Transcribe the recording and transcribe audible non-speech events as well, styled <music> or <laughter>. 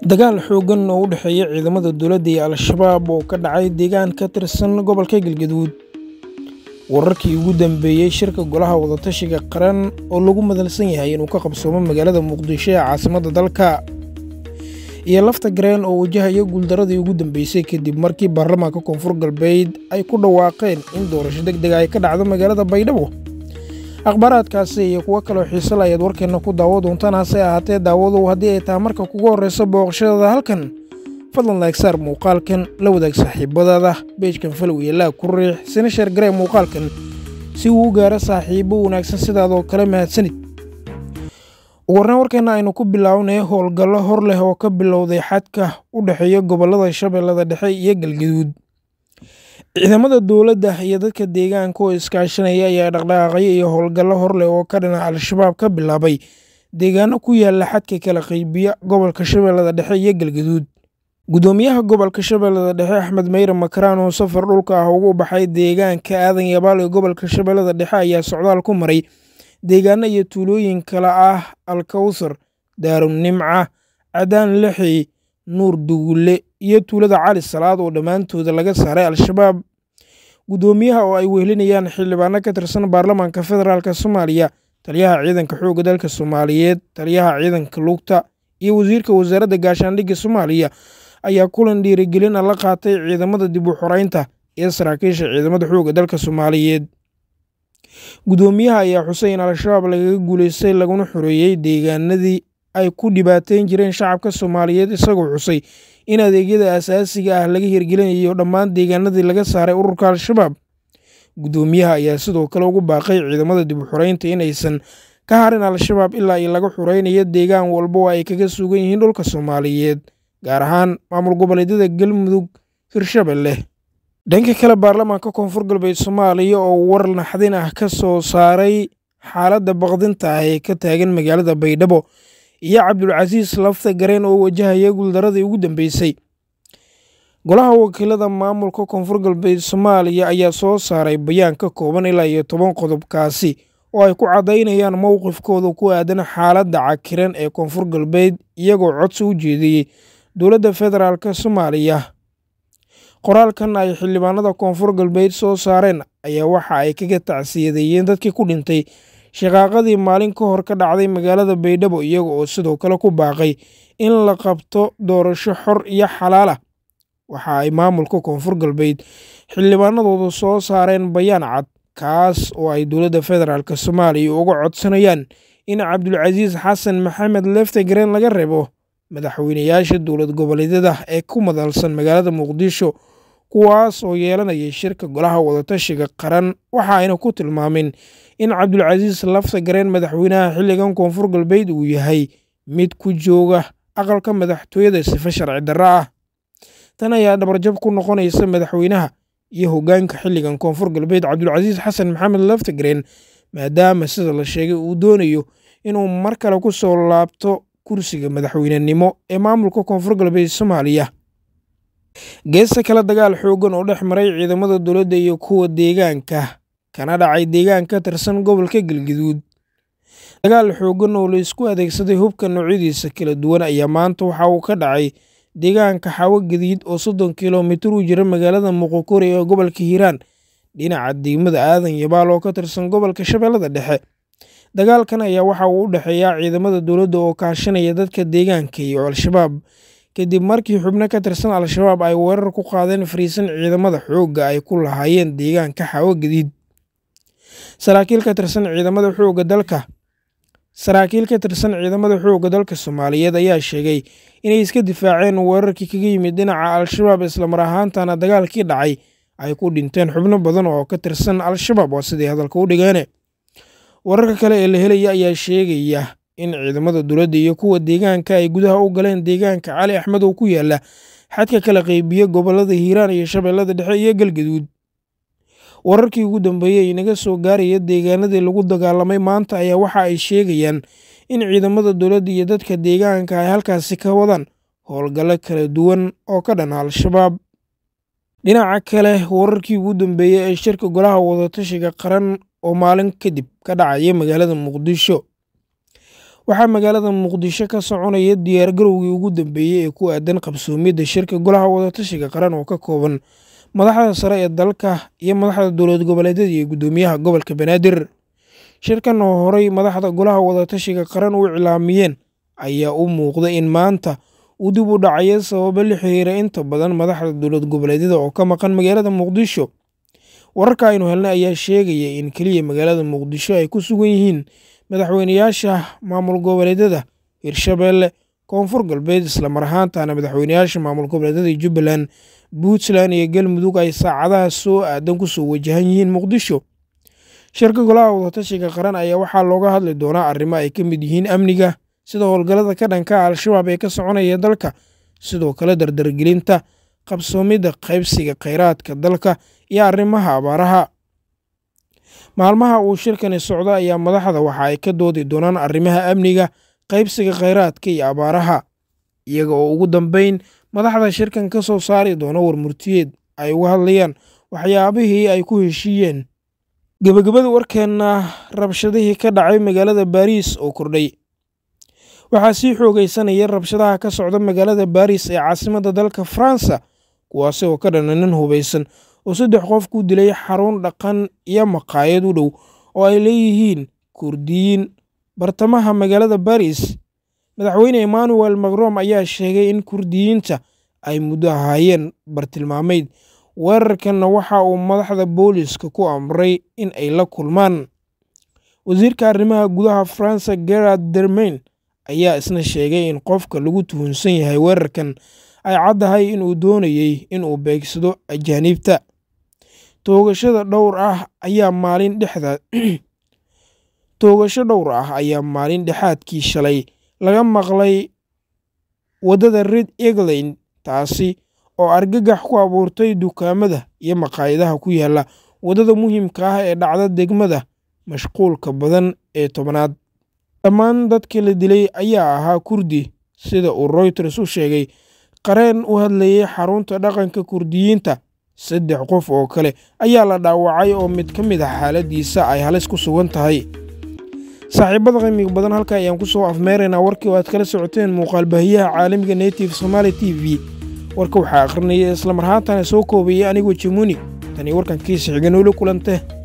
dagaal xooggan oo u dhexeeya ciidamada dowladda iyo al-shabaab oo ka dhacay deegaan ka tirsan gobolka galgaduud wararkii ugu dambeeyey shirka golaha wadatashiga qaran oo lagu madalsan yahay inuu ka qabsoomo magaalada muqdisho ee caasimadda dalka iyo lafta gareen oo wajahaya guuldaradii ugu dambeysay kadib markii baarlamaanka koonfur galbeed ay ku dhawaaqeen in doorasho deg dega ah ay ka dhacdo magaalada baydhabo akhbaaraadkaasi iyo kuwo kaloo xiisela ayaad warkeenna ku daawo doontaan hase ahaatee daawaduw haddii ay tahay marka kugu horreysa booqashadada halkan fadlan laegsaar muuqaalkan la wadaag saaxiibadaada beejkan falow iyo laag ku riix sina sheer garee muuqaalkan si uu u gaaro saaxiibo wanaagsan sidaadoo kale mahadsanid ugu horreyn warkeenna aynu ku bilaawnay howlgallo hor leh oo ka bilowday xadka u dhexeeya gobollada shabeellada dhexe iyo galgaduud Ciidamada dowladda iyo dadka deegaanka oo iskaashanaya ayaa dhaqdhaqaaqyo iyo howlgallo hor leh oo ka dhinaca al-shabaab ka bilaabay deegaano ku yaala xadka kala qaybiya gobolka Shabeellada Dhexe iyo Galgaduud gudoomiyaha gobolka shabeellada dhexe axmed meyre makaraan oo safar dhulka ah ugu baxay deegaanka aadan yabaal ee gobolka shabeellada dhexe ayaa socdaal ku maray deegaanno iyo tuulooyin kale ah alkawsar daarum nimca cadaan lixi nuur dugulle iyo tuulada cali salaad oo dhammaantooda laga saaray al-shabaab gudoomiyaha oo ay wehelinayaan xildhibaano ka tirsan baarlamaanka federaalka soomaaliya taliyaha ciidanka xoogga dalka soomaaliyeed taliyaha ciidanka lugta iyo wasiirka wasaaradda gaashaandhigga soomaaliya ayaa kulan dhiirigelina ah la qaatay ciidamada dib u xoreynta iyo saraakiisha ciidamada xoogga dalka soomaaliyeed gudoomiyaha ayaa xusay al-shabaab lagaga guuleystay laguna xoreeyey deegaanadii ay ku dhibaateyn jireen shacabka soomaaliyeed isagoo xusay in adeegyada asaasiga ah laga hirgelinayo dhammaan deegaanadii laga saaray ururka al-shabaab guddoomiyaha ayaa sidoo kale ugu baaqay ciidamada dib u xuraynta ka harin al-shabaab ilaa iyo laga xureynayo deegaan walba oo ay kaga sugan yihiin dhulka soomaaliyeed gaar ahaan maamul goboleedyada galmudug hirshabelle dhanka kale baarlamaanka koonfur galbeed soomaaliya oo war naxdin ah ka soo saaray xaaladda baqdinta ah ee ka taagan magaalada baydhabo iyo cabdulcasiis lafta gareen oo wajahaya guuldaradii ugu dambeysay golaha wakiilada maamulka koonfur galbeed soomaaliya ayaa soo saaray bayaan ka kooban ilaa iyo toban qodobkaasi oo ay ku caddaynayaan mowqifkooda ku aadan xaaladda cakiran ee koonfur galbeed iyagoo codsi u jeediyey dowladda federaalka soomaaliya qoraalkan ay xildhibaanada koonfur galbeed soo saareen ayaa waxa ay kaga tacsiyadeeyeen dadkii ku dhintay shaqaaqadii maalin ka hor ka dhacday magaalada baydhabo iyaga oo sidoo kale ku baaqay in la qabto doorasho xor iyo xalaal ah waxa ay maamulka koonfur galbeed xildhibaanadooda soo saareen bayaan cad kaas oo ay dowladda federaalk soomaaliya uga codsanayaan in cabdulcasiis xasan maxamed lefte gareen laga reebo madaxweynayaasha dowlad goboleedyada ee ku madalsan magaalada muqdisho kuwaas oo yeelanaya shirka golaha wadatashiga qaran waxa ayna ku tilmaamin in cabdulcasiis lafsa gareen madaxweynaha xilligan koonfur galbeed uu yahay mid ku jooga aqalka madaxtooyada sife sharci darro ah tan ayaa dhabarjab ku noqonaysa madaxweynaha iyo hoggaanka xilligan koonfur galbeed cabdulcasiis xasan maxamed lafta gareen maadaama sida la sheegay uu doonayo inuu mar kale ku soo laabto kursiga madaxweynenimo ee maamulka koonfur galbeed soomaaliya geesta kale dagaal xoogan oo dhex maray ciidamada dowladda iyo kuwa deegaanka kana dhacay deegaan ka tirsan gobolka galgaduud dagaal xooggan oo la isku adeegsaday hubka noocyadiisa kala duwan ayaa maanta waxa uu ka dhacay deegaanka xawo gadiid oo soddon kilomitir u jira magaalada muqokore ee gobolka hiiraan dhinaca degmada aadan yabaal oo ka tirsan gobolka shabeellada dhexe dagaalkan ayaa waxa uu u dhaxeeyaa ciidamada dowladda oo kaashanaya dadka deegaanka iyo al-shabaab kadib markii xubno ka tirsan al-shabaab ay weerar ku qaadeen fariisan ciidamada xoogga ay ku lahaayeen deegaanka xawo gadiid saraakiil ka tirsan ciidamada xoogga dalka saraakiil ka tirsan ciidamada xoogga dalka soomaaliyeed ayaa sheegay inay iska difaaceen weerarkii kaga yimid dhinaca al-shabaab islamar ahaantana dagaalkii dhacay ay ku dhinteen xubno badan oo ka tirsan al-shabaab oo siday hadalka u dhigeene wararka kale ee la helaya ayaa sheegaya in ciidamada dowladda iyo kuwa deegaanka ay gudaha u galeen deegaanka cali axmed oo ku yaala xadka kala qeybiya gobollada hiiraan iyo shabeellada dhexe iyo galgaduud wararkii ugu dambeeyey ee inaga soo gaaraya deegaanadii lagu dagaalamay maanta ayaa waxa ay sheegayaan in ciidamada dowladda iyo dadka deegaanka ay halkaasi ka wadaan howlgallo kala duwan oo ka dhan al-shabaab dhinaca kale wararkii ugu dambeeyey ee shirka golaha wadatashiga qaran oo maalin kadib ka dhacaya magaalada muqdisho waxaa magaalada muqdisho ka soconaya diyaargarowgii ugu dambeeyey ee ku aadan qabsoomidda shirka golaha wadatashiga qaran oo ka kooban madaxda sare ee dalka iyo madaxda dowlad goboleedyada iyo guddoomiyaha gobolka banaadir shirkan oo horay madaxda golaha wadatashiga qaran u iclaamiyeen ayaa u muuqday in maanta uu dib u dhacaya sababo la xiriira inta badan madaxda dowlad goboleedyada oo ka maqan magaalada muqdisho wararka aynu helnay ayaa sheegaya in keliya magaalada muqdisho ay ku sugan yihiin madaxweynayaasha maamul goboleedyada hirshabeelle koonfur galbeed islamar ahaantaana madaxweynayaasha maamul goboleedyada jubbaland puntland iyo galmudug ay saacadaha soo aadan kusoo wajahan yihiin muqdisho shirka golaha wadatashiga qaran ayaa waxaa looga hadli doonaa arrimo ay ka mid yihiin amniga sida howlgallada ka dhanka al-shabaab ee ka soconaya dalka sidoo kale dardargelinta qabsoomidda qaybsiga kheyraadka dalka iyo arrimaha abaaraha maalmaha uu shirkani socdo ayaa madaxda waxa ay ka doodi doonaan arrimaha amniga qaybsiga khayraadka iyo abaaraha iyaga oo ugu dambeyn madaxda shirkan ka soo saari doono warmurtiyeed ay uga hadlayaan waxyaabihii ay ku heshiiyeen gebagabada warkeenna rabshadihii ka dhacay magaalada baariis oo kordhay waxaa sii xoogaysanaya rabshadaha ka socda magaalada baris ee caasimadda dalka faransa kuwaasi oo ka dhana nin hubaysan oo saddex qof ku dilay xarun dhaqan iyo maqaayad u dhow oo ay leeyihiin kurdiyiin bartamaha magaalada baris madaxweyne emmanuel macron ayaa sheegay in kurdiyiinta ay muddo ahaayeen bartilmaameyd weerarkanna waxa uu madaxda booliska ku amray in ay la kulmaan wasiirka arrimaha gudaha faransa gerard dermain ayaa isna sheegay in qofka lagu tuhunsan yahay weerarkan ay caddahay inuu doonayey inuu beegsado ajaaniibta toogashada dhowr ah ayaa maalin dhexdaad <clears throat> toogasho dhowr ah ayaa maalin dhexaadkii shalay laga maqlay waddada red egland taasi oo argagax ku abuurtay dukaamada iyo maqaayadaha ku yaalla waddada muhiimka ah ee dhacda degmada mashquulka badan ee tobanaad dhammaan dadkii la dilay ayaa ahaa kurdi sida uu royters u sheegay qareen u hadlayay xarunta dhaqanka kurdiyiinta saddex qof oo kale ayaa la dhaawacay oo mid ka mid a ah xaaladiisa ay halis ku sugan tahay saaxiibada qiimiga badan halka ayaan ku soo afmeeraynaa warkii oo aad kala socoteen muuqaal baahiyaha caalamiga native somaali t v warka waxaa akhrinaya islamar haatana soo koobayay anigoo jamuuni tanii warkan kiis xiga noola kulante